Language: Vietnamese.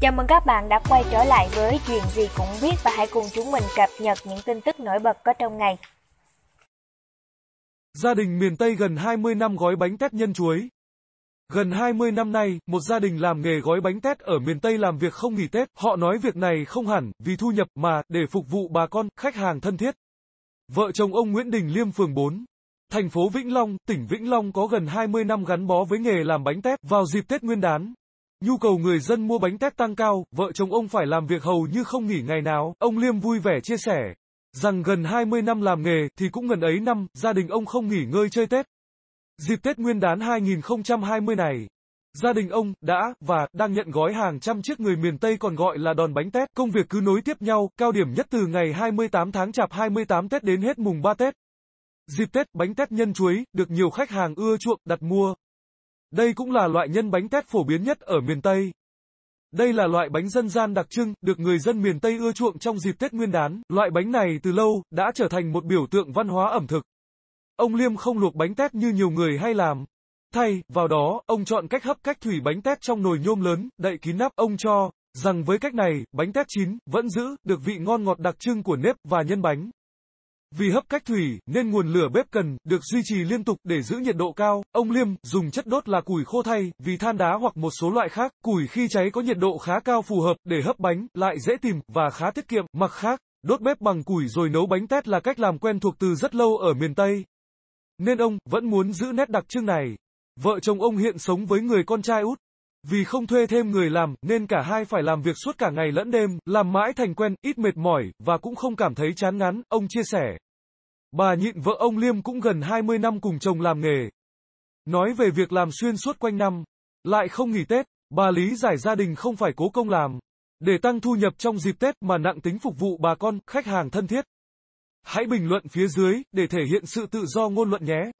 Chào mừng các bạn đã quay trở lại với Chuyện gì cũng biết và hãy cùng chúng mình cập nhật những tin tức nổi bật có trong ngày. Gia đình miền Tây gần 20 năm gói bánh tét nhân chuối. Gần 20 năm nay, một gia đình làm nghề gói bánh tét ở miền Tây làm việc không nghỉ Tết, họ nói việc này không hẳn vì thu nhập mà để phục vụ bà con, khách hàng thân thiết. Vợ chồng ông Nguyễn Đình Liêm phường 4, Thành phố Vĩnh Long, tỉnh Vĩnh Long có gần 20 năm gắn bó với nghề làm bánh tét. Vào dịp Tết Nguyên đán, Nhu cầu người dân mua bánh tét tăng cao, vợ chồng ông phải làm việc hầu như không nghỉ ngày nào, ông Liêm vui vẻ chia sẻ. Rằng gần 20 năm làm nghề, thì cũng gần ấy năm, gia đình ông không nghỉ ngơi chơi Tết. Dịp Tết Nguyên đán 2020 này, gia đình ông đã và đang nhận gói hàng trăm chiếc người miền Tây còn gọi là đòn bánh tét. Công việc cứ nối tiếp nhau, cao điểm nhất từ ngày 28 tháng Chạp 28 Tết đến hết mùng 3 Tết. Dịp Tết, bánh tét nhân chuối được nhiều khách hàng ưa chuộng đặt mua. Đây cũng là loại nhân bánh tét phổ biến nhất ở miền Tây. Đây là loại bánh dân gian đặc trưng, được người dân miền Tây ưa chuộng trong dịp Tết Nguyên đán. Loại bánh này từ lâu, đã trở thành một biểu tượng văn hóa ẩm thực. Ông Liêm không luộc bánh tét như nhiều người hay làm. Thay, vào đó, ông chọn cách hấp cách thủy bánh tét trong nồi nhôm lớn, đậy kín nắp. Ông cho rằng với cách này, bánh tét chín, vẫn giữ, được vị ngon ngọt đặc trưng của nếp và nhân bánh. Vì hấp cách thủy nên nguồn lửa bếp cần được duy trì liên tục để giữ nhiệt độ cao. Ông Liêm dùng chất đốt là củi khô thay vì than đá hoặc một số loại khác. Củi khi cháy có nhiệt độ khá cao phù hợp để hấp bánh, lại dễ tìm và khá tiết kiệm. Mặt khác, đốt bếp bằng củi rồi nấu bánh tét là cách làm quen thuộc từ rất lâu ở miền Tây. Nên ông vẫn muốn giữ nét đặc trưng này. Vợ chồng ông hiện sống với người con trai út vì không thuê thêm người làm, nên cả hai phải làm việc suốt cả ngày lẫn đêm, làm mãi thành quen, ít mệt mỏi, và cũng không cảm thấy chán ngán, ông chia sẻ. Bà nhịn vợ ông Liêm cũng gần 20 năm cùng chồng làm nghề. Nói về việc làm xuyên suốt quanh năm, lại không nghỉ Tết, bà lý giải gia đình không phải cố công làm, để tăng thu nhập trong dịp Tết mà nặng tính phục vụ bà con, khách hàng thân thiết. Hãy bình luận phía dưới để thể hiện sự tự do ngôn luận nhé.